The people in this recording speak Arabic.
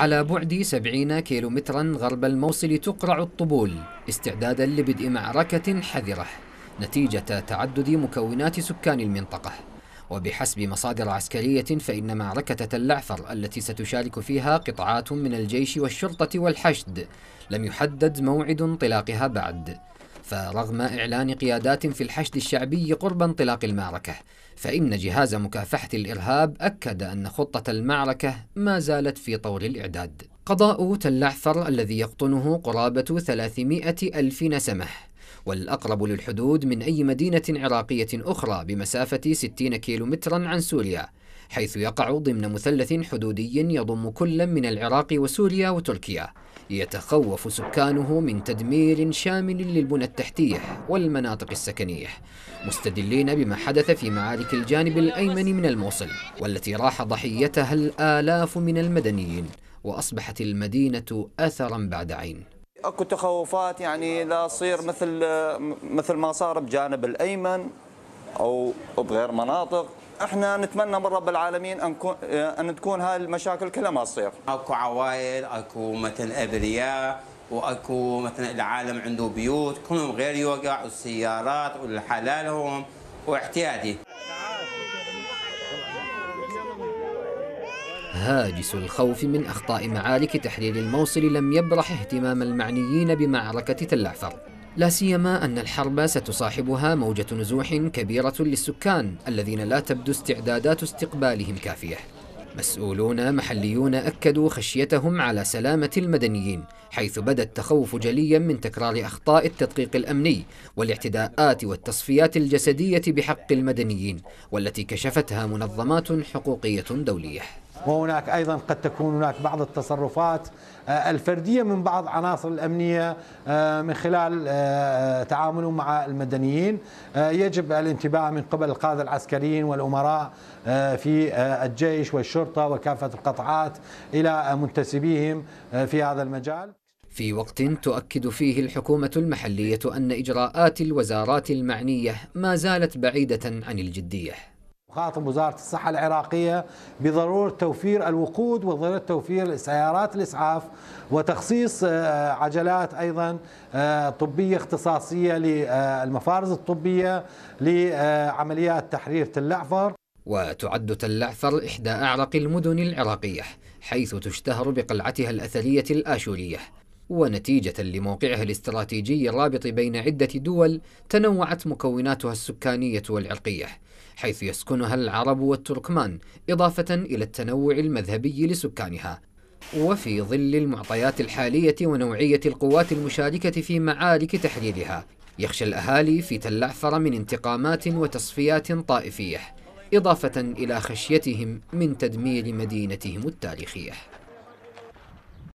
على بعد 70 كيلومترا غرب الموصل تقرع الطبول استعدادا لبدء معركة حذرة نتيجة تعدد مكونات سكان المنطقة وبحسب مصادر عسكرية فإن معركة تلعثر التي ستشارك فيها قطعات من الجيش والشرطة والحشد لم يحدد موعد انطلاقها بعد فرغم إعلان قيادات في الحشد الشعبي قرب انطلاق المعركة فإن جهاز مكافحة الإرهاب أكد أن خطة المعركة ما زالت في طور الإعداد قضاء تلعثر الذي يقطنه قرابة 300 ألف نسمة والأقرب للحدود من أي مدينة عراقية أخرى بمسافة 60 كيلومترا عن سوريا حيث يقع ضمن مثلث حدودي يضم كل من العراق وسوريا وتركيا يتخوف سكانه من تدمير شامل للبنى التحتية والمناطق السكنية مستدلين بما حدث في معارك الجانب الأيمن من الموصل والتي راح ضحيتها الآلاف من المدنيين وأصبحت المدينة أثرا بعد عين اكو تخوفات يعني لا تصير مثل مثل ما صار بجانب الايمن او بغير مناطق احنا نتمنى من رب العالمين ان ان تكون هاي المشاكل كلها ما تصير اكو عوائل اكو مثلا ابرياء واكو مثلا العالم عنده بيوت كلهم غير يوقع والسيارات والحلالهم واحتياجي. هاجس الخوف من أخطاء معارك تحرير الموصل لم يبرح اهتمام المعنيين بمعركة تل عفر لا سيما أن الحرب ستصاحبها موجة نزوح كبيرة للسكان الذين لا تبدو استعدادات استقبالهم كافية مسؤولون محليون أكدوا خشيتهم على سلامة المدنيين حيث بدا التخوف جليا من تكرار أخطاء التدقيق الأمني والاعتداءات والتصفيات الجسدية بحق المدنيين والتي كشفتها منظمات حقوقية دولية وهناك أيضا قد تكون هناك بعض التصرفات آه، الفردية من بعض عناصر الأمنية آه، من خلال آه، تعاملهم مع المدنيين يجب الانتباه من قبل القادة العسكريين والأمراء في الجيش والشرطة وكافة القطاعات إلى منتسبيهم في هذا المجال في وقت تؤكد فيه الحكومة المحلية أن إجراءات الوزارات المعنية ما زالت بعيدة عن الجدية مخاطب وزارة الصحة العراقية بضرورة توفير الوقود وضرورة توفير سيارات الإسعاف وتخصيص آه، عجلات أيضا آه، طبية اختصاصية للمفارز الطبية لعمليات تحرير تلعفر وتعد تل إحدى أعرق المدن العراقية حيث تشتهر بقلعتها الأثرية الآشورية ونتيجة لموقعها الاستراتيجي الرابط بين عدة دول تنوعت مكوناتها السكانية والعرقية حيث يسكنها العرب والتركمان إضافة إلى التنوع المذهبي لسكانها وفي ظل المعطيات الحالية ونوعية القوات المشاركة في معارك تحريرها يخشى الأهالي في تل عفر من انتقامات وتصفيات طائفية إضافة إلى خشيتهم من تدمير مدينتهم التاريخية